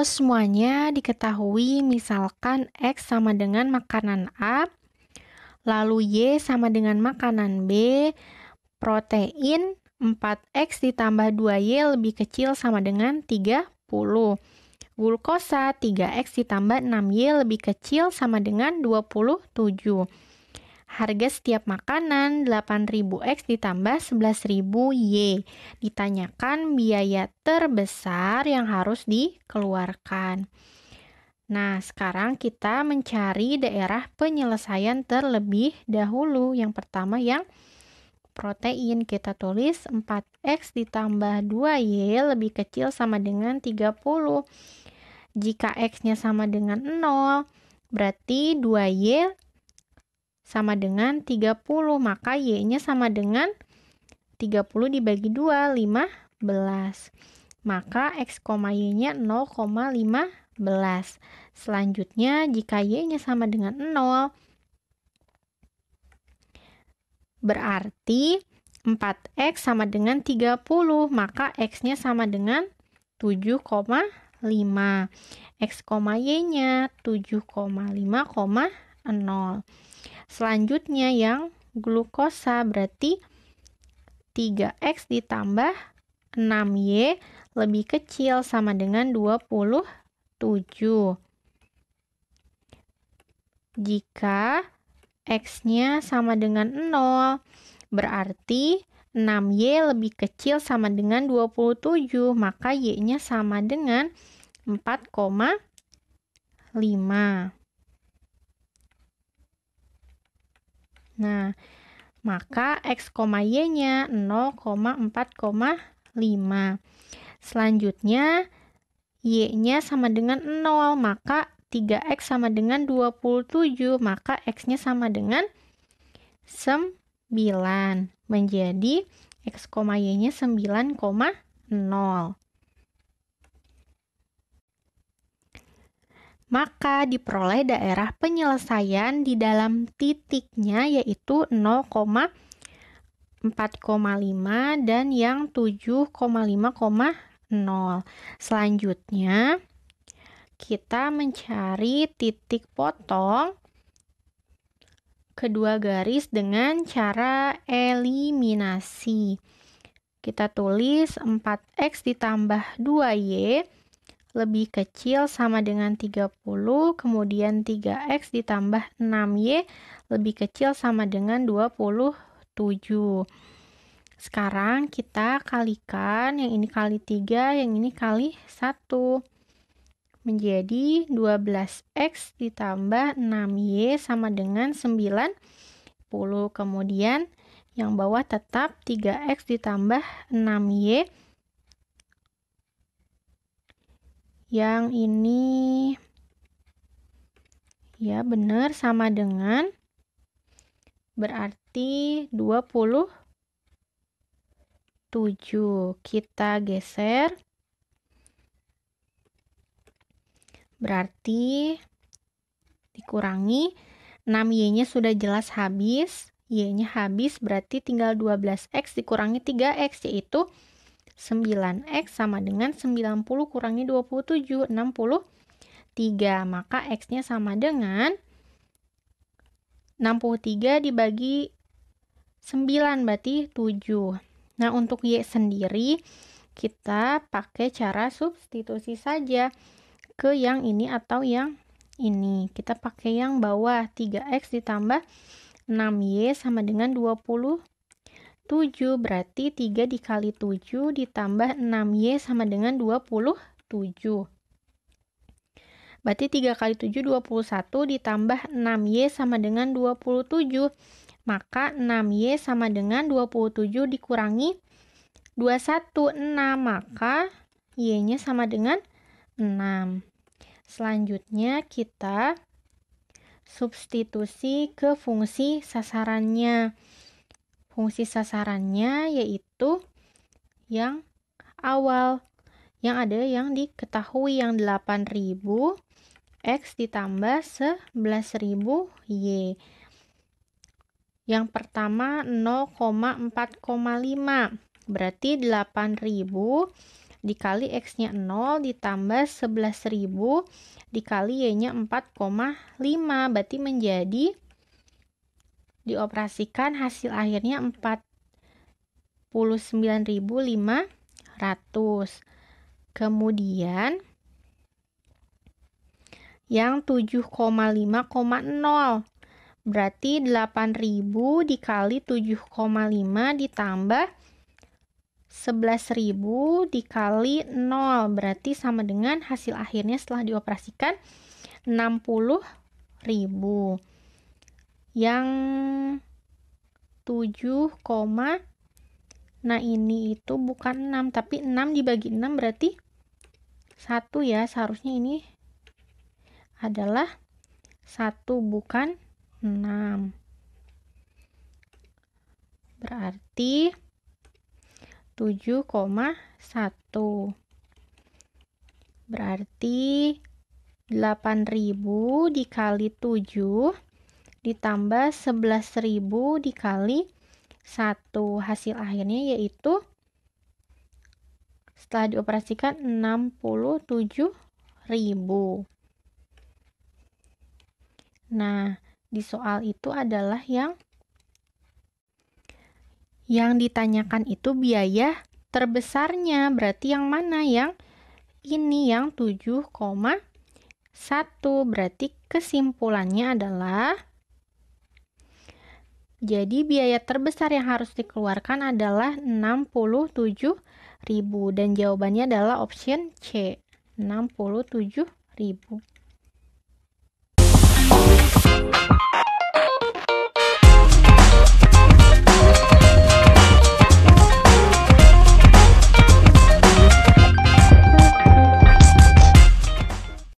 Kalau semuanya diketahui misalkan X sama dengan makanan A, lalu Y sama dengan makanan B, protein 4X ditambah 2Y lebih kecil sama dengan 30. Glukosa 3X ditambah 6Y lebih kecil sama dengan 27. Harga setiap makanan 8000X ditambah 11000Y. Ditanyakan biaya terbesar yang harus dikeluarkan. Nah, sekarang kita mencari daerah penyelesaian terlebih dahulu. Yang pertama yang protein kita tulis 4x ditambah 2y lebih kecil sama dengan 30 jika x nya sama dengan 0 berarti 2y sama dengan 30. Maka Y-nya sama dengan 30 dibagi 2, 15. Maka X, Y-nya 0,15. Selanjutnya, jika Y-nya sama dengan 0, berarti 4X sama dengan 30, maka X-nya sama dengan 7,5. X, Y-nya 7,5,0. Selanjutnya yang glukosa berarti 3x ditambah 6y lebih kecil sama dengan 27. Jika x-nya sama dengan 0, berarti 6y lebih kecil sama dengan 27, maka y-nya sama dengan 4,5. Nah, maka X, Y-nya 0,4,5. Selanjutnya, Y-nya sama dengan 0, maka 3X sama dengan 27, maka X-nya sama dengan 9. Menjadi X, Y-nya 9,0. maka diperoleh daerah penyelesaian di dalam titiknya yaitu 0,4,5 dan yang 7,5,0. Selanjutnya, kita mencari titik potong kedua garis dengan cara eliminasi. Kita tulis 4x ditambah 2y lebih kecil sama dengan 30, kemudian 3x ditambah 6y lebih kecil sama dengan 27. Sekarang kita kalikan yang ini kali 3, yang ini kali 1 menjadi 12x ditambah 6y sama dengan 90. Kemudian yang bawah tetap 3x ditambah 6y yang ini ya benar sama dengan berarti 27 kita geser berarti dikurangi 6y-nya sudah jelas habis y-nya habis berarti tinggal 12x dikurangi 3x yaitu 9X sama dengan 90 kurangi 27, 63. Maka X-nya sama dengan 63 dibagi 9 berarti 7. Nah, untuk Y sendiri kita pakai cara substitusi saja ke yang ini atau yang ini. Kita pakai yang bawah 3X ditambah 6Y sama dengan 27. 7 berarti 3 dikali 7 ditambah 6Y sama dengan 27. Berarti 3 kali 7 21 ditambah 6Y sama dengan 27. Maka 6Y sama dengan 27 dikurangi 21. 6 maka Y-nya sama dengan 6. Selanjutnya kita substitusi ke fungsi sasarannya fungsi sasarannya yaitu yang awal yang ada yang diketahui yang 8000 X ditambah 11000 Y yang pertama 0,4,5 berarti 8000 dikali X-nya 0 ditambah 11.000 dikali Y-nya 4,5 berarti menjadi dioperasikan hasil akhirnya 49.500 kemudian yang 7,5,0 berarti 8.000 dikali 7,5 ditambah 11.000 dikali 0 berarti sama dengan hasil akhirnya setelah dioperasikan 60.000 yang 7, nah ini itu bukan 6 tapi 6 dibagi 6 berarti 1 ya seharusnya ini adalah 1 bukan 6 berarti 7,1 berarti 8000 dikali 7 ditambah 11.000 dikali satu hasil akhirnya yaitu setelah dioperasikan 67.000 nah di soal itu adalah yang yang ditanyakan itu biaya terbesarnya berarti yang mana yang ini yang 7,1 berarti kesimpulannya adalah jadi biaya terbesar yang harus dikeluarkan adalah 67.000 dan jawabannya adalah option C, 67.000.